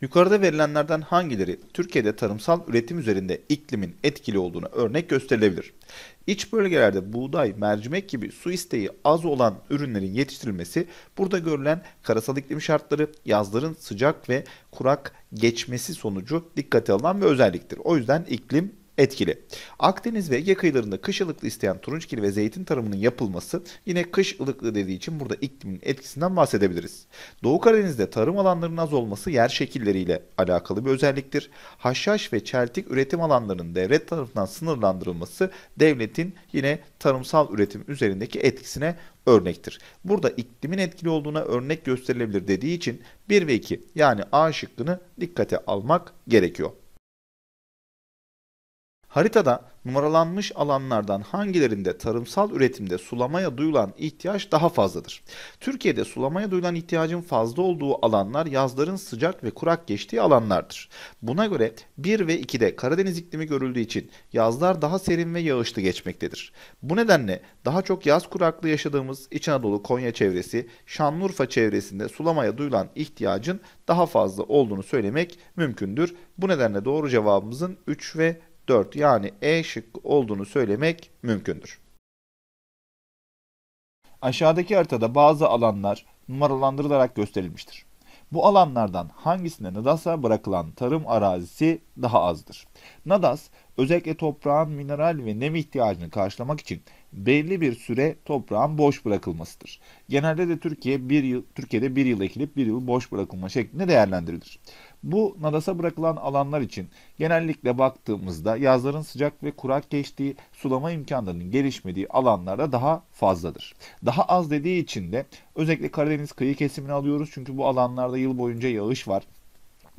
Yukarıda verilenlerden hangileri Türkiye'de tarımsal üretim üzerinde iklimin etkili olduğunu örnek gösterilebilir? İç bölgelerde buğday, mercimek gibi su isteği az olan ürünlerin yetiştirilmesi, burada görülen karasal iklim şartları yazların sıcak ve kurak geçmesi sonucu dikkate alınan bir özelliktir. O yüzden iklim etkili. Akdeniz ve Ege kıyılarında kış ılıklı isteyen turunçgil ve zeytin tarımının yapılması yine kış ılıklı dediği için burada iklimin etkisinden bahsedebiliriz. Doğu Karadeniz'de tarım alanlarının az olması yer şekilleriyle alakalı bir özelliktir. Haşhaş ve çeltik üretim alanlarının devlet tarafından sınırlandırılması devletin yine tarımsal üretim üzerindeki etkisine örnektir. Burada iklimin etkili olduğuna örnek gösterilebilir dediği için 1 ve 2 yani A şıkkını dikkate almak gerekiyor. Haritada numaralanmış alanlardan hangilerinde tarımsal üretimde sulamaya duyulan ihtiyaç daha fazladır? Türkiye'de sulamaya duyulan ihtiyacın fazla olduğu alanlar yazların sıcak ve kurak geçtiği alanlardır. Buna göre 1 ve 2'de Karadeniz iklimi görüldüğü için yazlar daha serin ve yağışlı geçmektedir. Bu nedenle daha çok yaz kuraklığı yaşadığımız İç Anadolu Konya çevresi, Şanlıurfa çevresinde sulamaya duyulan ihtiyacın daha fazla olduğunu söylemek mümkündür. Bu nedenle doğru cevabımızın 3 ve 4 yani E şıkkı olduğunu söylemek mümkündür. Aşağıdaki haritada bazı alanlar numaralandırılarak gösterilmiştir. Bu alanlardan hangisinde NADAS'a bırakılan tarım arazisi daha azdır? NADAS Özellikle toprağın mineral ve nem ihtiyacını karşılamak için belli bir süre toprağın boş bırakılmasıdır. Genelde de Türkiye bir yıl, Türkiye'de bir yıl ekilip bir yıl boş bırakılma şeklinde değerlendirilir. Bu nadasa bırakılan alanlar için genellikle baktığımızda yazların sıcak ve kurak geçtiği, sulama imkanlarının gelişmediği alanlarda daha fazladır. Daha az dediği için de özellikle Karadeniz kıyı kesimini alıyoruz çünkü bu alanlarda yıl boyunca yağış var.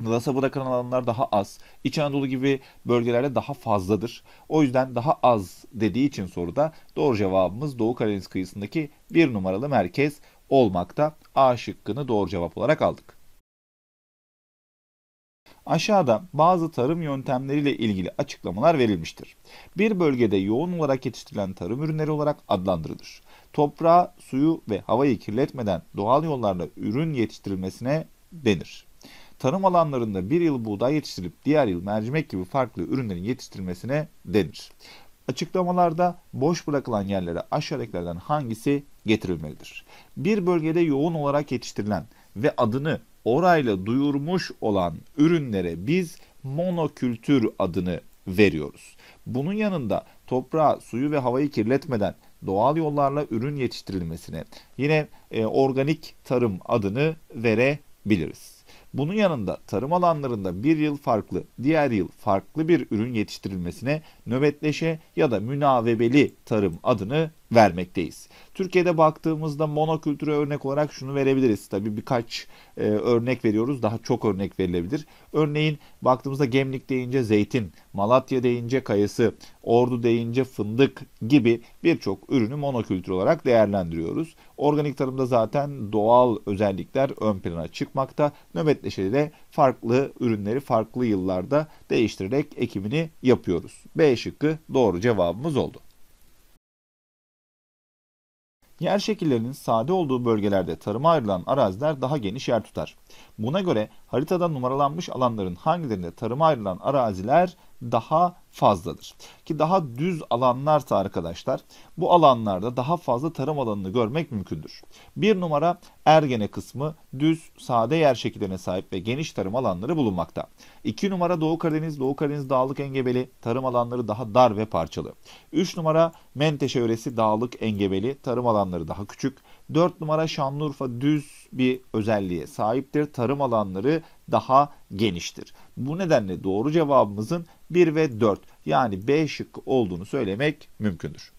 Las'a bırakan alanlar daha az. İç Anadolu gibi bölgelerde daha fazladır. O yüzden daha az dediği için soruda doğru cevabımız Doğu Karadeniz kıyısındaki bir numaralı merkez olmakta. A şıkkını doğru cevap olarak aldık. Aşağıda bazı tarım yöntemleriyle ilgili açıklamalar verilmiştir. Bir bölgede yoğun olarak yetiştirilen tarım ürünleri olarak adlandırılır. Toprağı, suyu ve havayı kirletmeden doğal yollarla ürün yetiştirilmesine denir. Tarım alanlarında bir yıl buğday yetiştirilip diğer yıl mercimek gibi farklı ürünlerin yetiştirilmesine denir. Açıklamalarda boş bırakılan yerlere aşağıdakilerden hangisi getirilmelidir? Bir bölgede yoğun olarak yetiştirilen ve adını orayla duyurmuş olan ürünlere biz monokültür adını veriyoruz. Bunun yanında toprağı, suyu ve havayı kirletmeden doğal yollarla ürün yetiştirilmesine yine e, organik tarım adını verebiliriz. Bunun yanında tarım alanlarında bir yıl farklı, diğer yıl farklı bir ürün yetiştirilmesine nöbetleşe ya da münavebeli tarım adını vermekteyiz. Türkiye'de baktığımızda monokültüre örnek olarak şunu verebiliriz. Tabii birkaç e, örnek veriyoruz. Daha çok örnek verilebilir. Örneğin baktığımızda Gemlik deyince zeytin, Malatya deyince kayısı, Ordu deyince fındık gibi birçok ürünü monokültür olarak değerlendiriyoruz. Organik tarımda zaten doğal özellikler ön plana çıkmakta. Nöbetleşede de farklı ürünleri farklı yıllarda değiştirerek ekimini yapıyoruz. B şıkkı doğru cevabımız oldu. Yer şekillerinin sade olduğu bölgelerde tarıma ayrılan araziler daha geniş yer tutar. Buna göre haritada numaralanmış alanların hangilerinde tarıma ayrılan araziler daha fazladır. Ki daha düz alanlarsa arkadaşlar bu alanlarda daha fazla tarım alanını görmek mümkündür. Bir numara Ergene kısmı düz, sade yer şekillerine sahip ve geniş tarım alanları bulunmakta. İki numara Doğu Karadeniz, Doğu Karadeniz dağlık engebeli, tarım alanları daha dar ve parçalı. Üç numara Menteşe öresi dağlık engebeli, tarım alanları daha küçük. Dört numara Şanlıurfa düz bir özelliğe sahiptir. Tarım alanları daha geniştir. Bu nedenle doğru cevabımızın 1 ve 4 4 yani B şıkkı olduğunu söylemek mümkündür.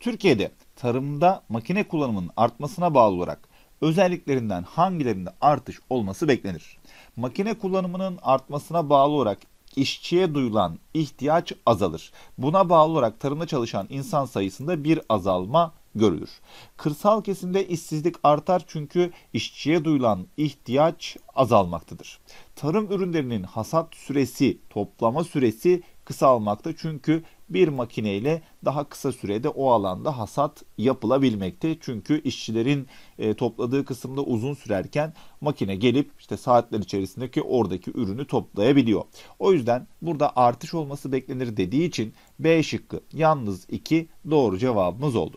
Türkiye'de tarımda makine kullanımının artmasına bağlı olarak özelliklerinden hangilerinde artış olması beklenir? Makine kullanımının artmasına bağlı olarak işçiye duyulan ihtiyaç azalır. Buna bağlı olarak tarımda çalışan insan sayısında bir azalma görülür. Kırsal kesimde işsizlik artar çünkü işçiye duyulan ihtiyaç azalmaktadır. Tarım ürünlerinin hasat süresi, toplama süresi kısalmakta çünkü bir makineyle daha kısa sürede o alanda hasat yapılabilmekte. Çünkü işçilerin e, topladığı kısımda uzun sürerken makine gelip işte saatler içerisindeki oradaki ürünü toplayabiliyor. O yüzden burada artış olması beklenir dediği için B şıkkı yalnız 2 doğru cevabımız oldu.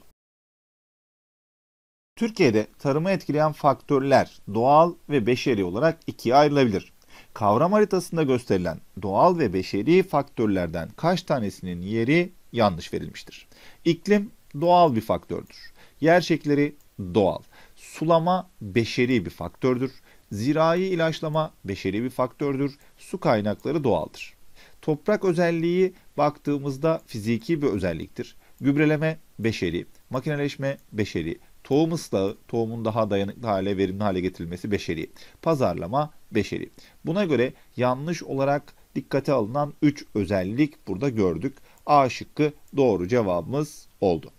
Türkiye'de tarımı etkileyen faktörler doğal ve beşeri olarak ikiye ayrılabilir. Kavram haritasında gösterilen doğal ve beşeri faktörlerden kaç tanesinin yeri yanlış verilmiştir? İklim doğal bir faktördür. Yer şekilleri doğal. Sulama beşeri bir faktördür. Zirai ilaçlama beşeri bir faktördür. Su kaynakları doğaldır. Toprak özelliği baktığımızda fiziki bir özelliktir. Gübreleme beşeri, makineleşme beşeri, Tohum ıslahı, tohumun daha dayanıklı hale, verimli hale getirilmesi beşeri. Pazarlama beşeri. Buna göre yanlış olarak dikkate alınan 3 özellik burada gördük. A şıkkı doğru cevabımız oldu.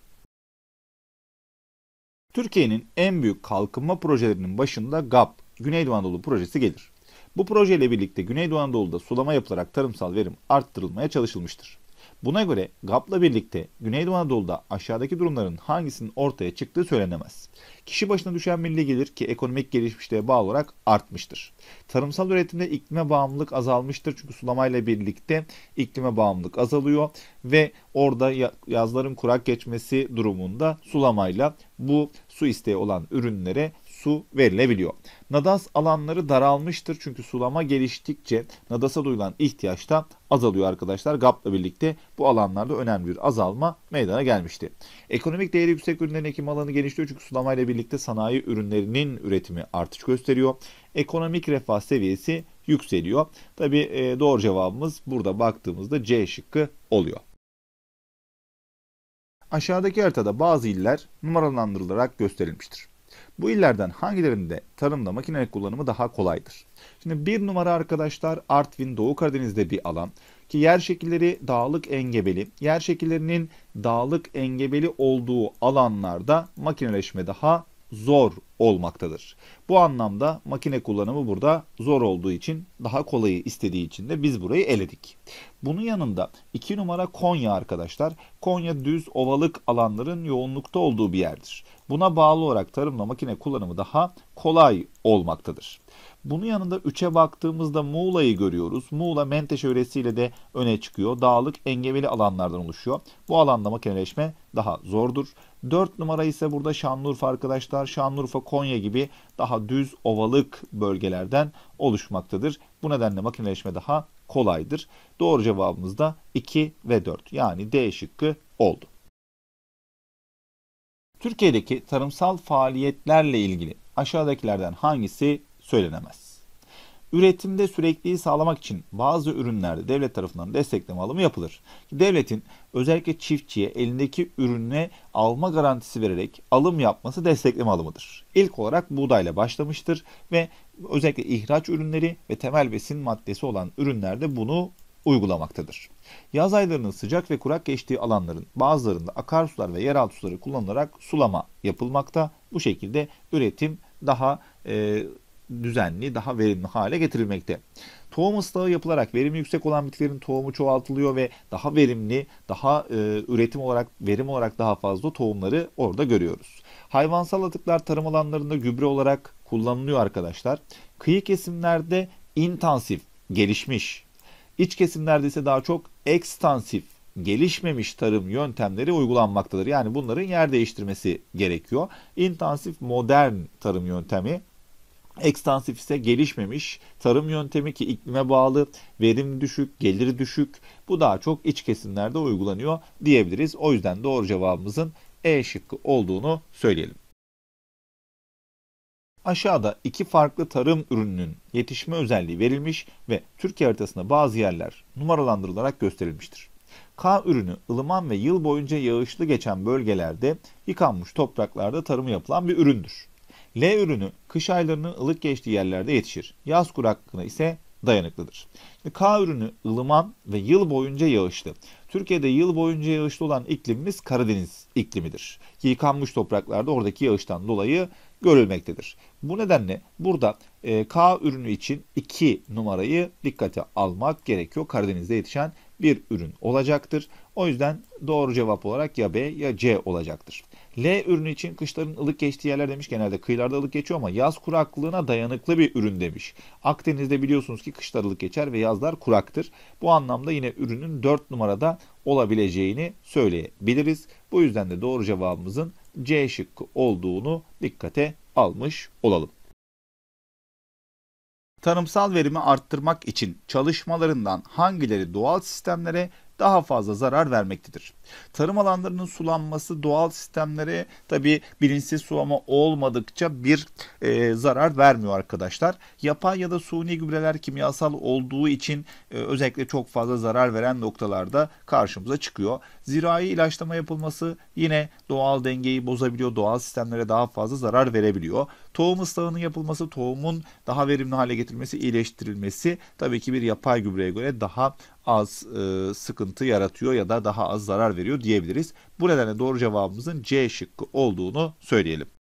Türkiye'nin en büyük kalkınma projelerinin başında GAP, Güneydoğu Anadolu projesi gelir. Bu projeyle birlikte Güneydoğu Anadolu'da sulama yapılarak tarımsal verim arttırılmaya çalışılmıştır. Buna göre GAP'la birlikte Güneydoğu Anadolu'da aşağıdaki durumların hangisinin ortaya çıktığı söylenemez. Kişi başına düşen milli gelir ki ekonomik gelişmişliğe bağlı olarak artmıştır. Tarımsal üretimde iklime bağımlılık azalmıştır çünkü sulamayla birlikte iklime bağımlılık azalıyor ve orada yazların kurak geçmesi durumunda sulamayla bu su isteği olan ürünlere su verilebiliyor. Nadas alanları daralmıştır çünkü sulama geliştikçe nadasa duyulan ihtiyaç da azalıyor arkadaşlar. GAP'la birlikte bu alanlarda önemli bir azalma meydana gelmişti. Ekonomik değeri yüksek ürünlerin ekim alanı genişliyor çünkü sulamayla birlikte sanayi ürünlerinin üretimi artış gösteriyor. Ekonomik refah seviyesi yükseliyor. Tabi e, doğru cevabımız burada baktığımızda C şıkkı oluyor. Aşağıdaki haritada bazı iller numaralandırılarak gösterilmiştir. Bu illerden hangilerinde tarımda makine kullanımı daha kolaydır? Şimdi bir numara arkadaşlar Artvin Doğu Karadeniz'de bir alan ki yer şekilleri dağlık engebeli. Yer şekillerinin dağlık engebeli olduğu alanlarda makineleşme daha zor olmaktadır. Bu anlamda makine kullanımı burada zor olduğu için daha kolayı istediği için de biz burayı eledik. Bunun yanında 2 numara Konya arkadaşlar. Konya düz ovalık alanların yoğunlukta olduğu bir yerdir. Buna bağlı olarak tarımla makine kullanımı daha kolay olmaktadır. Bunun yanında 3'e baktığımızda Muğla'yı görüyoruz. Muğla Menteşe yöresiyle de öne çıkıyor. Dağlık engebeli alanlardan oluşuyor. Bu alanda makineleşme daha zordur. 4 numara ise burada Şanlıurfa arkadaşlar. Şanlıurfa, Konya gibi daha düz ovalık bölgelerden oluşmaktadır. Bu nedenle makineleşme daha kolaydır. Doğru cevabımız da 2 ve 4 yani D şıkkı oldu. Türkiye'deki tarımsal faaliyetlerle ilgili aşağıdakilerden hangisi söylenemez? Üretimde sürekliliği sağlamak için bazı ürünlerde devlet tarafından destekleme alımı yapılır. Devletin özellikle çiftçiye elindeki ürüne alma garantisi vererek alım yapması destekleme alımıdır. İlk olarak buğdayla başlamıştır ve özellikle ihraç ürünleri ve temel besin maddesi olan ürünlerde bunu uygulamaktadır. Yaz aylarının sıcak ve kurak geçtiği alanların bazılarında akarsular ve yeraltı suları kullanılarak sulama yapılmakta. Bu şekilde üretim daha e, düzenli, daha verimli hale getirilmekte. Tohum ıslahı yapılarak verimi yüksek olan bitkilerin tohumu çoğaltılıyor ve daha verimli, daha e, üretim olarak, verim olarak daha fazla tohumları orada görüyoruz. Hayvansal atıklar tarım alanlarında gübre olarak kullanılıyor arkadaşlar. Kıyı kesimlerde intensif, gelişmiş, iç kesimlerde ise daha çok ekstansif, gelişmemiş tarım yöntemleri uygulanmaktadır. Yani bunların yer değiştirmesi gerekiyor. İntensif modern tarım yöntemi Ekstansif ise gelişmemiş, tarım yöntemi ki iklime bağlı, verim düşük, geliri düşük. Bu daha çok iç kesimlerde uygulanıyor diyebiliriz. O yüzden doğru cevabımızın E şıkkı olduğunu söyleyelim. Aşağıda iki farklı tarım ürününün yetişme özelliği verilmiş ve Türkiye haritasında bazı yerler numaralandırılarak gösterilmiştir. K ürünü ılıman ve yıl boyunca yağışlı geçen bölgelerde yıkanmış topraklarda tarımı yapılan bir üründür. L ürünü kış aylarının ılık geçtiği yerlerde yetişir. Yaz kuraklığına ise dayanıklıdır. K ürünü ılıman ve yıl boyunca yağışlı. Türkiye'de yıl boyunca yağışlı olan iklimimiz Karadeniz iklimidir. Yıkanmış topraklarda oradaki yağıştan dolayı görülmektedir. Bu nedenle burada e, K ürünü için 2 numarayı dikkate almak gerekiyor. Karadeniz'de yetişen bir ürün olacaktır. O yüzden doğru cevap olarak ya B ya C olacaktır. L ürünü için kışların ılık geçtiği yerler demiş genelde kıyılarda ılık geçiyor ama yaz kuraklığına dayanıklı bir ürün demiş. Akdeniz'de biliyorsunuz ki kışlar ılık geçer ve yazlar kuraktır. Bu anlamda yine ürünün 4 numarada olabileceğini söyleyebiliriz. Bu yüzden de doğru cevabımızın C şıkkı olduğunu dikkate almış olalım. Tarımsal verimi arttırmak için çalışmalarından hangileri doğal sistemlere daha fazla zarar vermektedir. Tarım alanlarının sulanması doğal sistemlere tabi bilinçsiz sulama olmadıkça bir e, zarar vermiyor arkadaşlar. Yapay ya da suni gübreler kimyasal olduğu için e, özellikle çok fazla zarar veren noktalarda karşımıza çıkıyor. Zirai ilaçlama yapılması yine doğal dengeyi bozabiliyor. Doğal sistemlere daha fazla zarar verebiliyor. Tohum ıslahının yapılması, tohumun daha verimli hale getirilmesi, iyileştirilmesi tabii ki bir yapay gübreye göre daha az e, sıkıntı yaratıyor ya da daha az zarar veriyor diyebiliriz. Bu nedenle doğru cevabımızın C şıkkı olduğunu söyleyelim.